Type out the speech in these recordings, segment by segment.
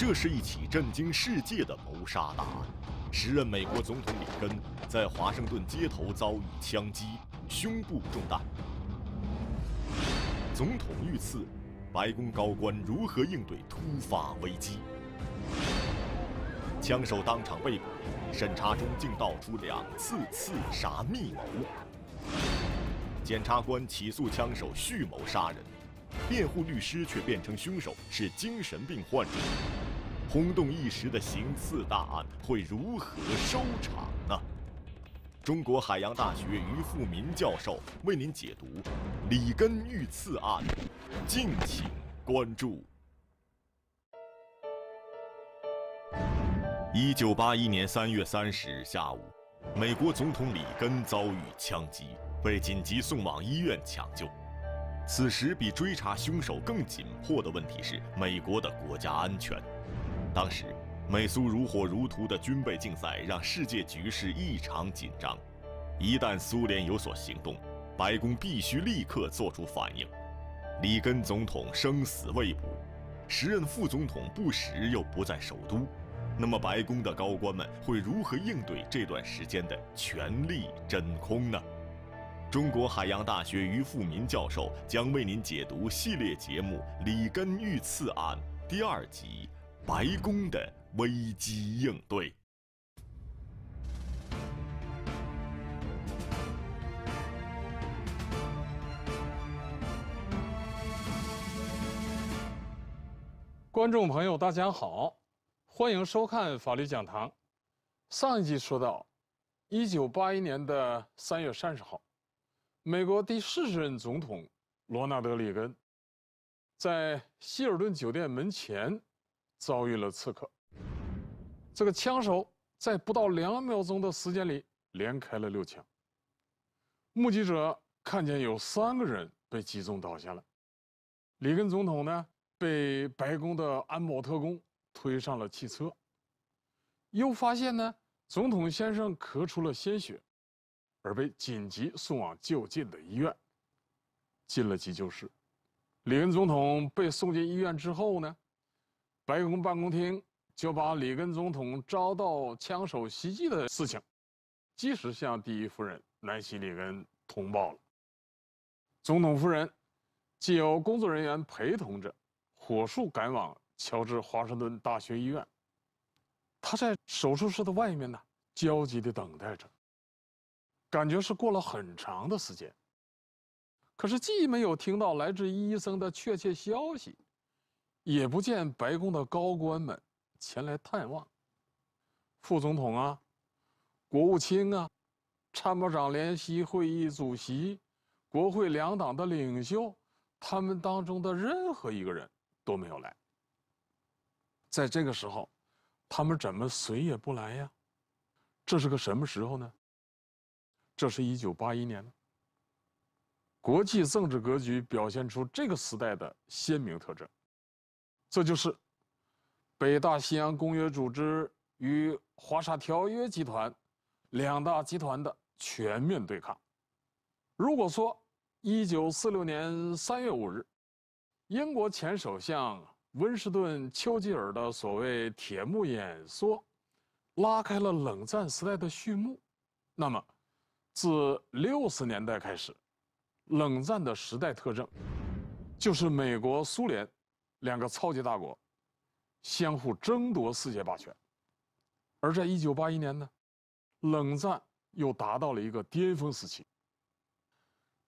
这是一起震惊世界的谋杀大案。时任美国总统里根在华盛顿街头遭遇枪击，胸部中弹。总统遇刺，白宫高官如何应对突发危机？枪手当场被捕，审查中竟道出两次刺杀密谋。检察官起诉枪手蓄谋杀人，辩护律师却辩称凶手是精神病患者。轰动一时的行刺大案会如何收场呢？中国海洋大学于富民教授为您解读里根遇刺案，敬请关注。一九八一年三月三十下午，美国总统里根遭遇枪击，被紧急送往医院抢救。此时，比追查凶手更紧迫的问题是美国的国家安全。当时，美苏如火如荼的军备竞赛让世界局势异常紧张。一旦苏联有所行动，白宫必须立刻做出反应。里根总统生死未卜，时任副总统布什又不在首都，那么白宫的高官们会如何应对这段时间的权力真空呢？中国海洋大学于富民教授将为您解读系列节目《里根遇刺案》第二集。白宫的危机应对。观众朋友，大家好，欢迎收看《法律讲堂》。上一集说到，一九八一年的三月三十号，美国第四任总统罗纳德·里根在希尔顿酒店门前。遭遇了刺客，这个枪手在不到两秒钟的时间里连开了六枪。目击者看见有三个人被击中倒下了，里根总统呢被白宫的安保特工推上了汽车。又发现呢，总统先生咳出了鲜血，而被紧急送往就近的医院，进了急救室。里根总统被送进医院之后呢？白宫办公厅就把里根总统遭到枪手袭击的事情，及时向第一夫人南希·里根通报了。总统夫人，既有工作人员陪同着，火速赶往乔治·华盛顿大学医院。她在手术室的外面呢，焦急地等待着，感觉是过了很长的时间。可是，既没有听到来自医生的确切消息。也不见白宫的高官们前来探望，副总统啊，国务卿啊，参谋长联席会议主席，国会两党的领袖，他们当中的任何一个人都没有来。在这个时候，他们怎么谁也不来呀？这是个什么时候呢？这是一九八一年国际政治格局表现出这个时代的鲜明特征。这就是北大西洋公约组织与华沙条约集团两大集团的全面对抗。如果说一九四六年三月五日，英国前首相温斯顿·丘吉尔的所谓“铁幕”演说拉开了冷战时代的序幕，那么自六十年代开始，冷战的时代特征就是美国、苏联。两个超级大国相互争夺世界霸权，而在一九八一年呢，冷战又达到了一个巅峰时期。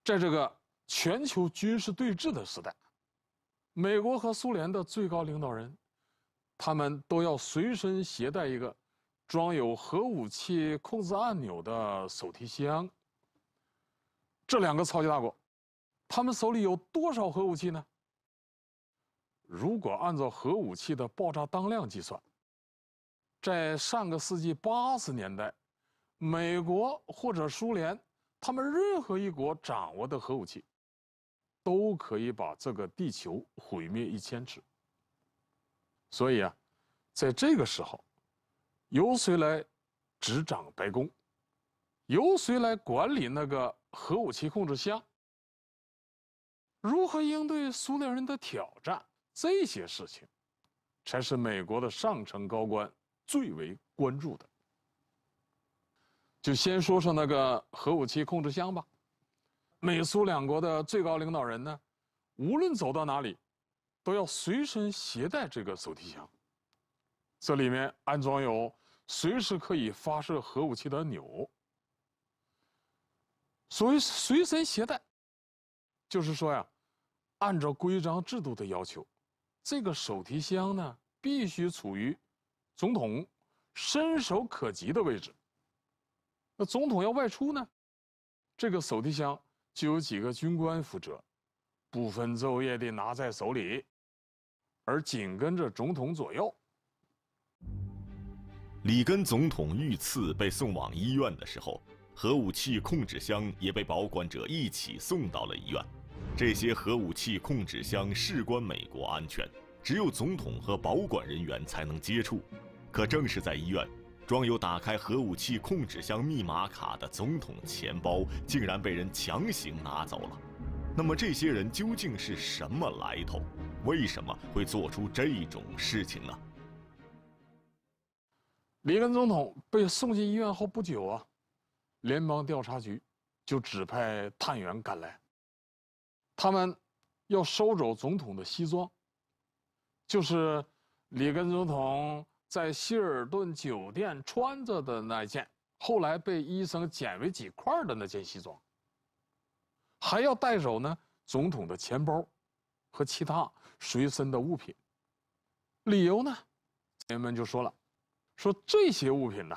在这个全球军事对峙的时代，美国和苏联的最高领导人，他们都要随身携带一个装有核武器控制按钮的手提箱。这两个超级大国，他们手里有多少核武器呢？如果按照核武器的爆炸当量计算，在上个世纪八十年代，美国或者苏联，他们任何一国掌握的核武器，都可以把这个地球毁灭一千次。所以啊，在这个时候，由谁来执掌白宫，由谁来管理那个核武器控制箱，如何应对苏联人的挑战？这些事情，才是美国的上层高官最为关注的。就先说说那个核武器控制箱吧，美苏两国的最高领导人呢，无论走到哪里，都要随身携带这个手提箱，这里面安装有随时可以发射核武器的钮。所谓随身携带，就是说呀，按照规章制度的要求。这个手提箱呢，必须处于总统伸手可及的位置。那总统要外出呢，这个手提箱就有几个军官负责，不分昼夜地拿在手里，而紧跟着总统左右。里根总统遇刺被送往医院的时候，核武器控制箱也被保管者一起送到了医院。这些核武器控制箱事关美国安全，只有总统和保管人员才能接触。可正是在医院，装有打开核武器控制箱密码卡的总统钱包竟然被人强行拿走了。那么这些人究竟是什么来头？为什么会做出这种事情呢？里根总统被送进医院后不久啊，联邦调查局就指派探员赶来。他们要收走总统的西装，就是里根总统在希尔顿酒店穿着的那一件，后来被医生剪为几块的那件西装。还要带走呢，总统的钱包和其他随身的物品。理由呢，人们就说了，说这些物品呢，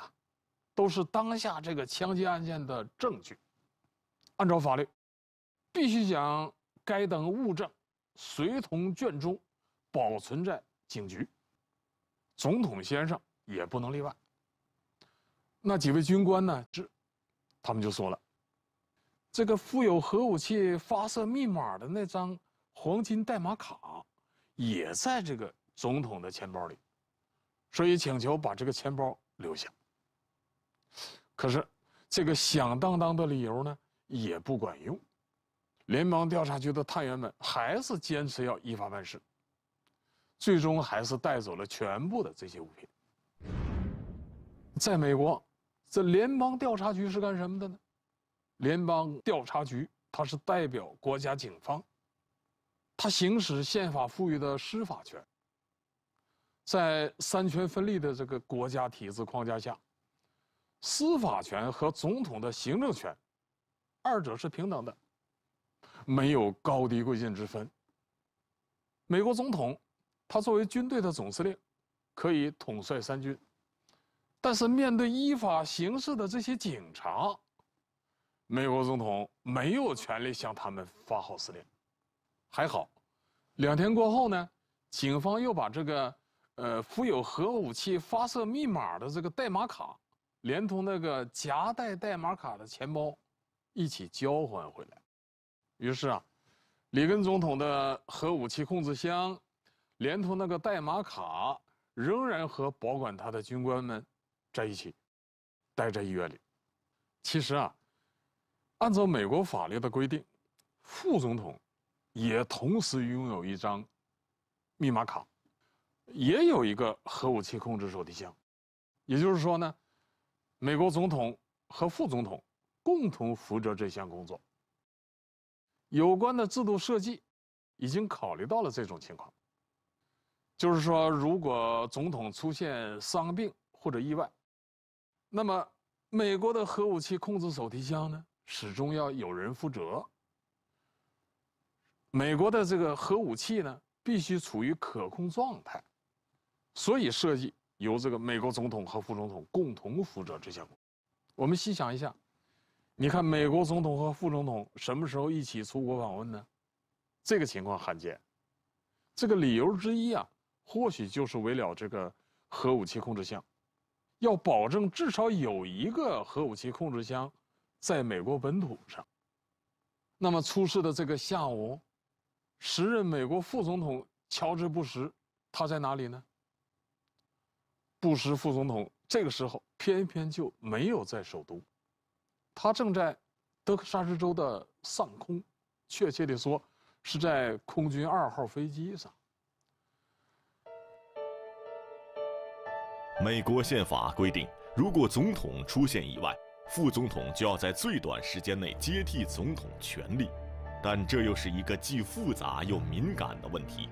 都是当下这个枪击案件的证据，按照法律，必须讲。该等物证随同卷宗保存在警局，总统先生也不能例外。那几位军官呢？就他们就说了，这个附有核武器发射密码的那张黄金代码卡也在这个总统的钱包里，所以请求把这个钱包留下。可是这个响当当的理由呢，也不管用。联邦调查局的探员们还是坚持要依法办事，最终还是带走了全部的这些物品。在美国，这联邦调查局是干什么的呢？联邦调查局它是代表国家警方，它行使宪法赋予的司法权。在三权分立的这个国家体制框架下，司法权和总统的行政权，二者是平等的。没有高低贵贱之分。美国总统，他作为军队的总司令，可以统帅三军，但是面对依法行事的这些警察，美国总统没有权利向他们发号施令。还好，两天过后呢，警方又把这个，呃，附有核武器发射密码的这个代码卡，连同那个夹带代码卡的钱包，一起交还回来。于是啊，里根总统的核武器控制箱，连同那个代码卡，仍然和保管他的军官们在一起，待在医院里。其实啊，按照美国法律的规定，副总统也同时拥有一张密码卡，也有一个核武器控制手提箱。也就是说呢，美国总统和副总统共同负责这项工作。有关的制度设计已经考虑到了这种情况，就是说，如果总统出现伤病或者意外，那么美国的核武器控制手提箱呢，始终要有人负责。美国的这个核武器呢，必须处于可控状态，所以设计由这个美国总统和副总统共同负责这项工作。我们细想一下。你看，美国总统和副总统什么时候一起出国访问呢？这个情况罕见。这个理由之一啊，或许就是为了这个核武器控制箱，要保证至少有一个核武器控制箱在美国本土上。那么出事的这个下午，时任美国副总统乔治·布什，他在哪里呢？布什副总统这个时候偏偏就没有在首都。他正在德克萨斯州的上空，确切地说，是在空军二号飞机上。美国宪法规定，如果总统出现意外，副总统就要在最短时间内接替总统权力。但这又是一个既复杂又敏感的问题。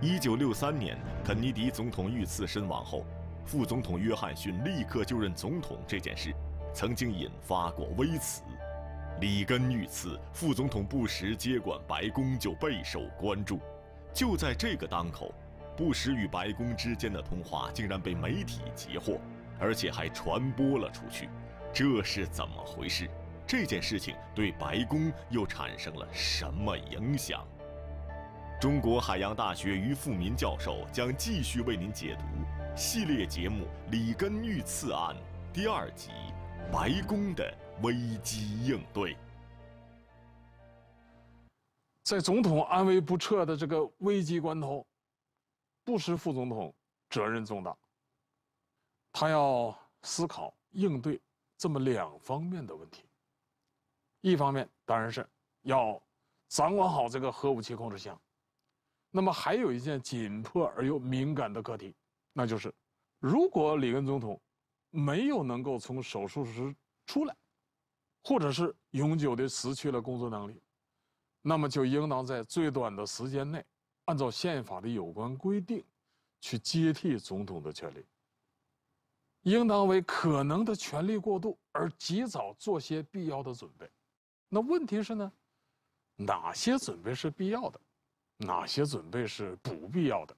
1963年，肯尼迪总统遇刺身亡后，副总统约翰逊立刻就任总统这件事。曾经引发过微词，里根遇刺，副总统布什接管白宫就备受关注。就在这个当口，布什与白宫之间的通话竟然被媒体截获，而且还传播了出去，这是怎么回事？这件事情对白宫又产生了什么影响？中国海洋大学于富民教授将继续为您解读系列节目《里根遇刺案》第二集。白宫的危机应对，在总统安危不测的这个危机关头，布什副总统责任重大。他要思考应对这么两方面的问题。一方面当然是要掌管好这个核武器控制箱，那么还有一件紧迫而又敏感的课题，那就是如果里根总统。没有能够从手术室出来，或者是永久的失去了工作能力，那么就应当在最短的时间内，按照宪法的有关规定，去接替总统的权利。应当为可能的权力过渡而及早做些必要的准备。那问题是呢，哪些准备是必要的，哪些准备是不必要的，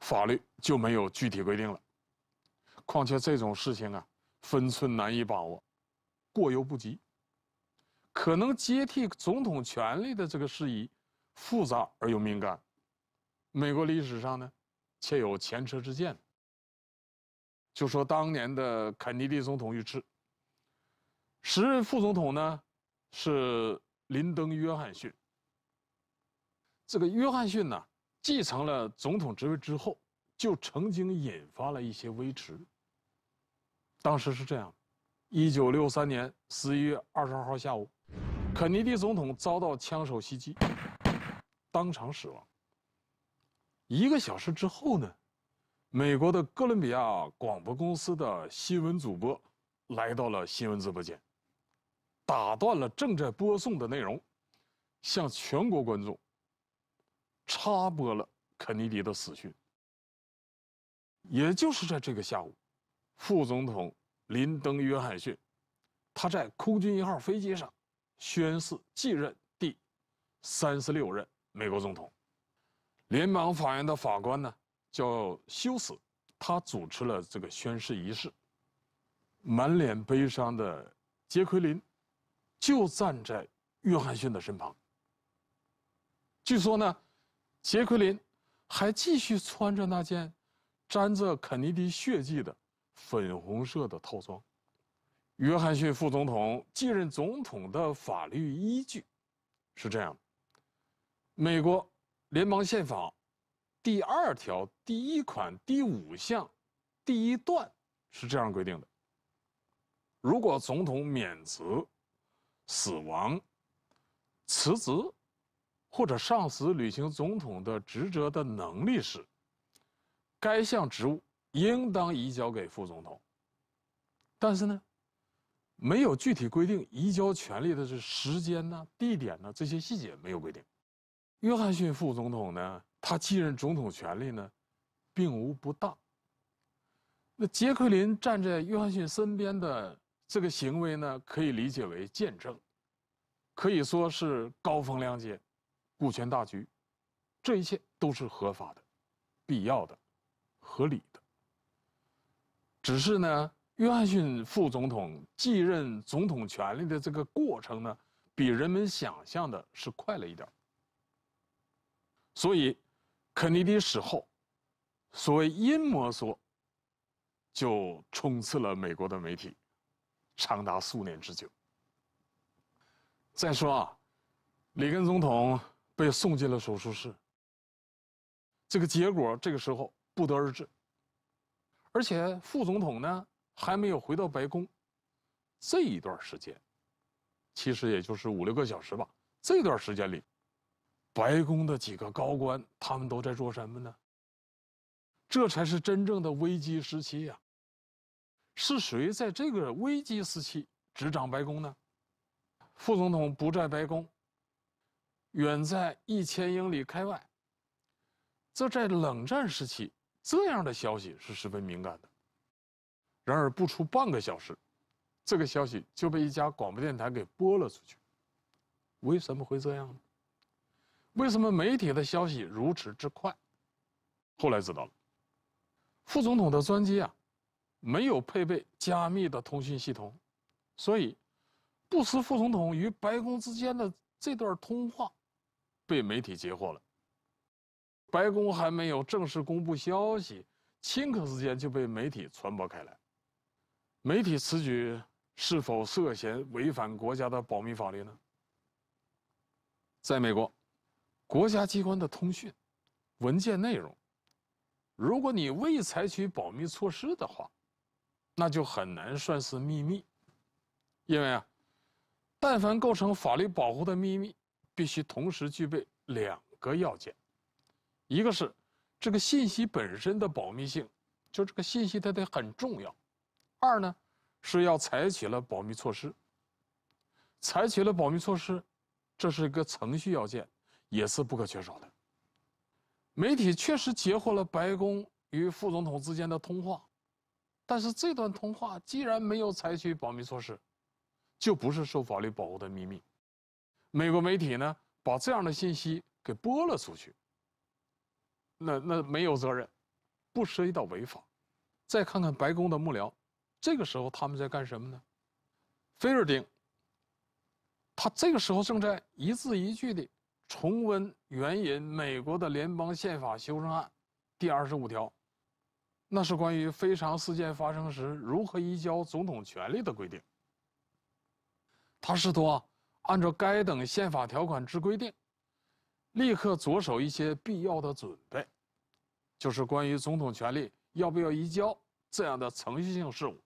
法律就没有具体规定了。况且这种事情啊，分寸难以把握，过犹不及。可能接替总统权力的这个事宜，复杂而又敏感。美国历史上呢，且有前车之鉴。就说当年的肯尼迪总统遇刺，时任副总统呢，是林登·约翰逊。这个约翰逊呢，继承了总统职位之后，就曾经引发了一些微词。当时是这样：，一九六三年十一月二十二号下午，肯尼迪总统遭到枪手袭击，当场死亡。一个小时之后呢，美国的哥伦比亚广播公司的新闻主播来到了新闻直播间，打断了正在播送的内容，向全国观众插播了肯尼迪的死讯。也就是在这个下午。副总统林登·约翰逊，他在空军一号飞机上宣誓继任第三十六任美国总统。联邦法院的法官呢叫休斯，他主持了这个宣誓仪式。满脸悲伤的杰奎琳就站在约翰逊的身旁。据说呢，杰奎琳还继续穿着那件沾着肯尼迪血迹的。粉红色的套装，约翰逊副总统继任总统的法律依据是这样美国联邦宪法第二条第一款第五项第一段是这样规定的：如果总统免职、死亡、辞职或者丧失履行总统的职责的能力时，该项职务。应当移交给副总统，但是呢，没有具体规定移交权利的是时间呢、地点呢这些细节没有规定。约翰逊副总统呢，他继任总统权力呢，并无不当。那杰克林站在约翰逊身边的这个行为呢，可以理解为见证，可以说是高风亮节，顾全大局，这一切都是合法的、必要的、合理的。只是呢，约翰逊副总统继任总统权力的这个过程呢，比人们想象的是快了一点。所以，肯尼迪死后，所谓阴谋说就冲刺了美国的媒体，长达数年之久。再说啊，里根总统被送进了手术室，这个结果这个时候不得而知。而且副总统呢还没有回到白宫，这一段时间，其实也就是五六个小时吧。这段时间里，白宫的几个高官他们都在做什么呢？这才是真正的危机时期呀！是谁在这个危机时期执掌白宫呢？副总统不在白宫，远在一千英里开外。这在冷战时期。这样的消息是十分敏感的。然而，不出半个小时，这个消息就被一家广播电台给播了出去。为什么会这样呢？为什么媒体的消息如此之快？后来知道了，副总统的专机啊，没有配备加密的通讯系统，所以，布什副总统与白宫之间的这段通话，被媒体截获了。白宫还没有正式公布消息，顷刻之间就被媒体传播开来。媒体此举是否涉嫌违反国家的保密法律呢？在美国，国家机关的通讯、文件内容，如果你未采取保密措施的话，那就很难算是秘密。因为啊，但凡构成法律保护的秘密，必须同时具备两个要件。一个是这个信息本身的保密性，就这个信息它得很重要；二呢是要采取了保密措施。采取了保密措施，这是一个程序要件，也是不可缺少的。媒体确实截获了白宫与副总统之间的通话，但是这段通话既然没有采取保密措施，就不是受法律保护的秘密。美国媒体呢，把这样的信息给播了出去。那那没有责任，不涉及到违法。再看看白宫的幕僚，这个时候他们在干什么呢？菲尔丁，他这个时候正在一字一句地重温、援引美国的联邦宪法修正案第二十五条，那是关于非常事件发生时如何移交总统权力的规定。他试图啊，按照该等宪法条款之规定。立刻着手一些必要的准备，就是关于总统权力要不要移交这样的程序性事务，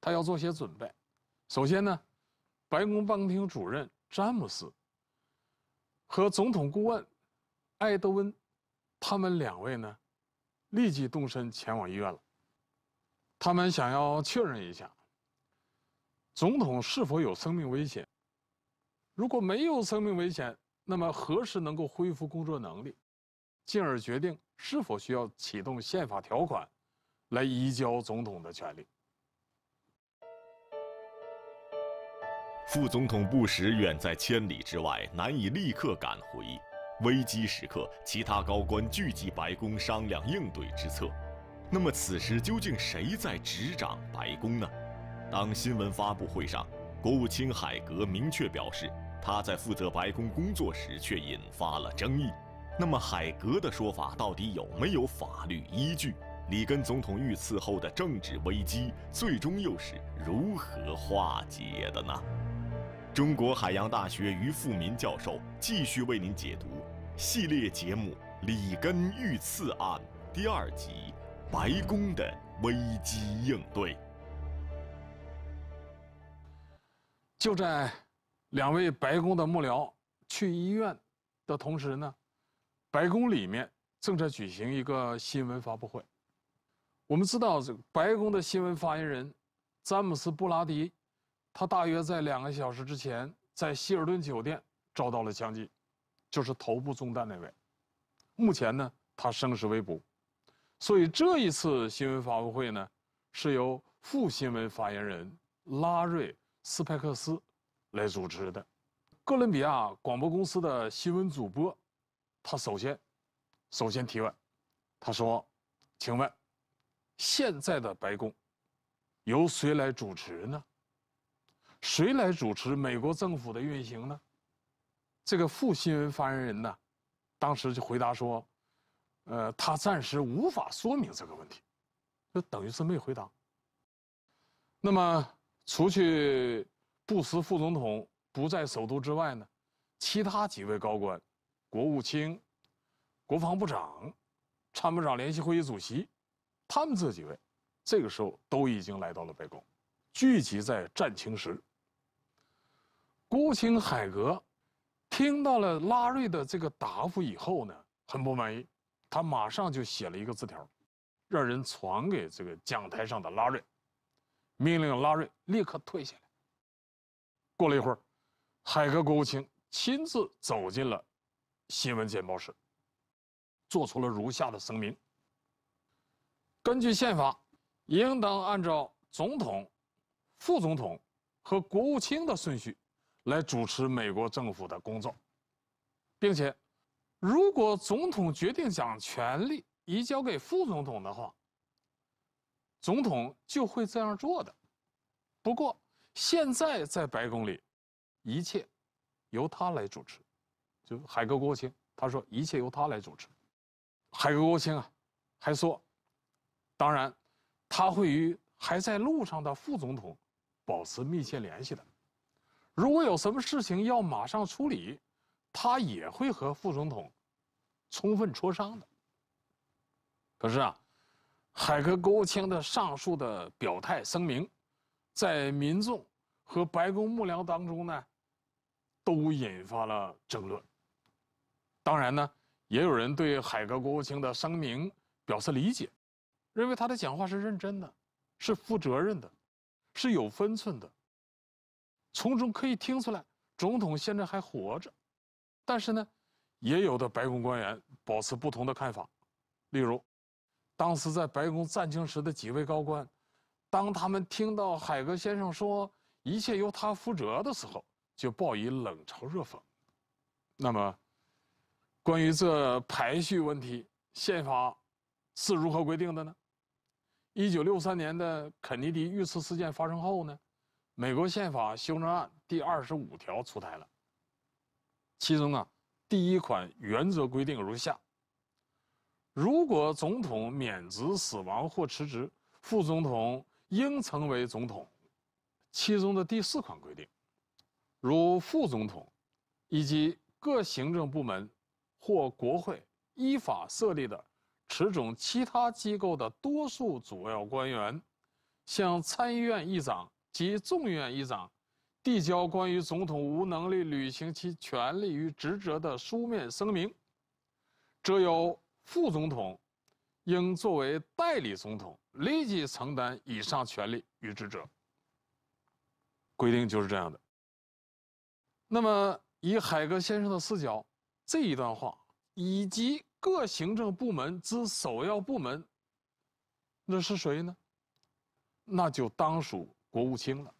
他要做些准备。首先呢，白宫办公厅主任詹姆斯和总统顾问艾德温，他们两位呢，立即动身前往医院了。他们想要确认一下，总统是否有生命危险。如果没有生命危险，那么何时能够恢复工作能力，进而决定是否需要启动宪法条款，来移交总统的权利？副总统布什远在千里之外，难以立刻赶回。危机时刻，其他高官聚集白宫商量应对之策。那么此时究竟谁在执掌白宫呢？当新闻发布会上，国务卿海格明确表示。他在负责白宫工作时却引发了争议，那么海格的说法到底有没有法律依据？里根总统遇刺后的政治危机最终又是如何化解的呢？中国海洋大学于富民教授继续为您解读系列节目《里根遇刺案》第二集：白宫的危机应对。就在。两位白宫的幕僚去医院的同时呢，白宫里面正在举行一个新闻发布会。我们知道，白宫的新闻发言人詹姆斯·布拉迪，他大约在两个小时之前在希尔顿酒店遭到了枪击，就是头部中弹那位。目前呢，他生死未卜。所以这一次新闻发布会呢，是由副新闻发言人拉瑞·斯派克斯。来主持的，哥伦比亚广播公司的新闻主播，他首先，首先提问，他说：“请问，现在的白宫由谁来主持呢？谁来主持美国政府的运行呢？”这个副新闻发言人呢，当时就回答说：“呃，他暂时无法说明这个问题，就等于是没回答。”那么，除去。布什副总统不在首都之外呢，其他几位高官，国务卿、国防部长、参谋长联席会议主席，他们这几位，这个时候都已经来到了白宫，聚集在战情室。国务卿海格，听到了拉瑞的这个答复以后呢，很不满意，他马上就写了一个字条，让人传给这个讲台上的拉瑞，命令拉瑞立刻退下来。过了一会儿，海格国务卿亲自走进了新闻简报室，做出了如下的声明：根据宪法，应当按照总统、副总统和国务卿的顺序来主持美国政府的工作，并且，如果总统决定将权力移交给副总统的话，总统就会这样做的。不过。现在在白宫里，一切由他来主持，就海格国务卿他说一切由他来主持，海格国务卿啊，还说，当然，他会与还在路上的副总统保持密切联系的，如果有什么事情要马上处理，他也会和副总统充分磋商的。可是啊，海格国务卿的上述的表态声明，在民众。和白宫幕僚当中呢，都引发了争论。当然呢，也有人对海格国务卿的声明表示理解，认为他的讲话是认真的，是负责任的，是有分寸的。从中可以听出来，总统现在还活着。但是呢，也有的白宫官员保持不同的看法。例如，当时在白宫暂情时的几位高官，当他们听到海格先生说。一切由他负责的时候，就报以冷嘲热讽。那么，关于这排序问题，宪法是如何规定的呢？一九六三年的肯尼迪遇刺事件发生后呢，美国宪法修正案第二十五条出台了。其中啊，第一款原则规定如下：如果总统免职、死亡或辞职，副总统应成为总统。其中的第四款规定，如副总统以及各行政部门或国会依法设立的此种其他机构的多数主要官员，向参议院议长及众议院议长递交关于总统无能力履行其权利与职责的书面声明，则由副总统应作为代理总统立即承担以上权利与职责。规定就是这样的。那么，以海格先生的视角，这一段话以及各行政部门之首要部门，那是谁呢？那就当属国务卿了。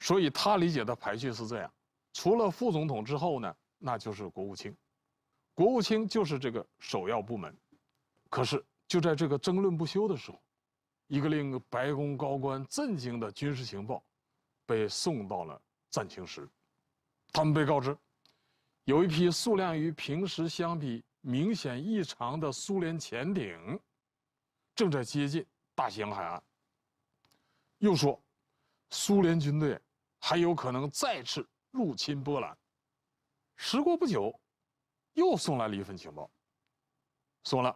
所以他理解的排序是这样：除了副总统之后呢，那就是国务卿，国务卿就是这个首要部门。可是就在这个争论不休的时候，一个令白宫高官震惊的军事情报。被送到了暂停室，他们被告知，有一批数量与平时相比明显异常的苏联潜艇，正在接近大西洋海岸。又说，苏联军队还有可能再次入侵波兰。时过不久，又送来了一份情报，说了，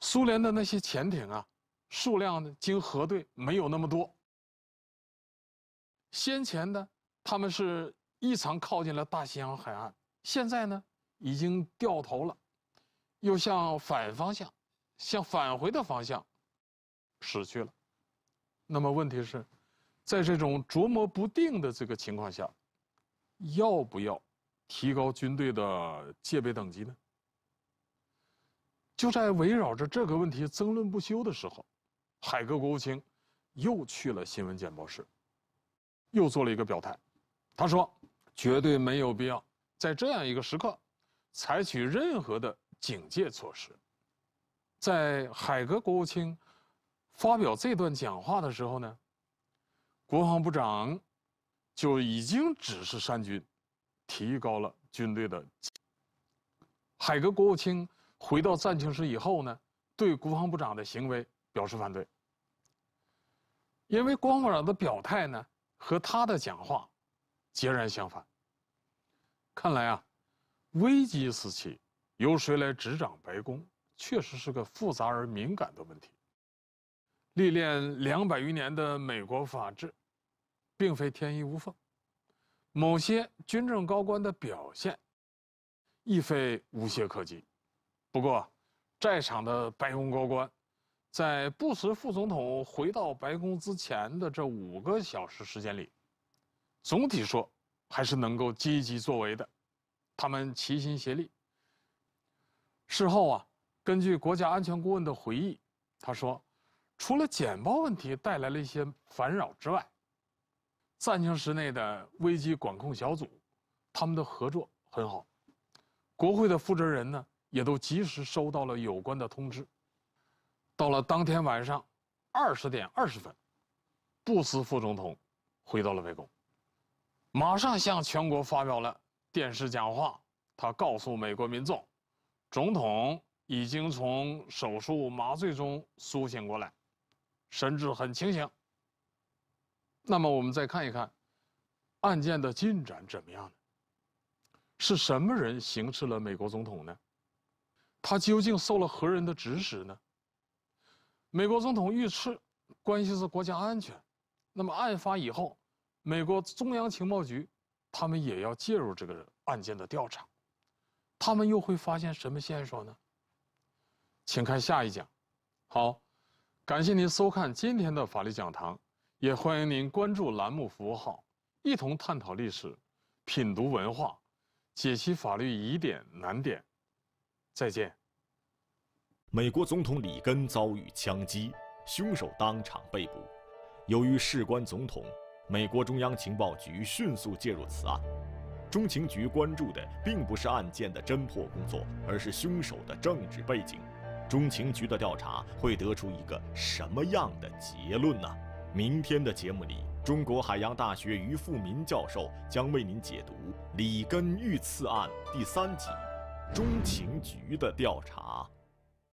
苏联的那些潜艇啊，数量呢经核对没有那么多。先前呢，他们是异常靠近了大西洋海岸，现在呢，已经掉头了，又向反方向，向返回的方向，驶去了。那么问题是，在这种琢磨不定的这个情况下，要不要提高军队的戒备等级呢？就在围绕着这个问题争论不休的时候，海格国务卿又去了新闻简报室。又做了一个表态，他说绝对没有必要在这样一个时刻采取任何的警戒措施。在海格国务卿发表这段讲话的时候呢，国防部长就已经指示山军提高了军队的。海格国务卿回到战情室以后呢，对国防部长的行为表示反对，因为国防部长的表态呢。和他的讲话截然相反。看来啊，危机时期由谁来执掌白宫，确实是个复杂而敏感的问题。历练两百余年的美国法制，并非天衣无缝，某些军政高官的表现，亦非无懈可击。不过，在场的白宫高官。在布什副总统回到白宫之前的这五个小时时间里，总体说还是能够积极作为的，他们齐心协力。事后啊，根据国家安全顾问的回忆，他说，除了简报问题带来了一些烦扰之外，暂停时内的危机管控小组，他们的合作很好，国会的负责人呢也都及时收到了有关的通知。到了当天晚上，二十点二十分，布什副总统回到了白宫，马上向全国发表了电视讲话。他告诉美国民众，总统已经从手术麻醉中苏醒过来，神志很清醒。那么，我们再看一看案件的进展怎么样呢？是什么人行刺了美国总统呢？他究竟受了何人的指使呢？美国总统遇刺，关系是国家安全。那么案发以后，美国中央情报局，他们也要介入这个案件的调查，他们又会发现什么线索呢？请看下一讲。好，感谢您收看今天的法律讲堂，也欢迎您关注栏目服务号，一同探讨历史，品读文化，解析法律疑点难点。再见。美国总统里根遭遇枪击，凶手当场被捕。由于事关总统，美国中央情报局迅速介入此案。中情局关注的并不是案件的侦破工作，而是凶手的政治背景。中情局的调查会得出一个什么样的结论呢？明天的节目里，中国海洋大学于富民教授将为您解读里根遇刺案第三集：中情局的调查。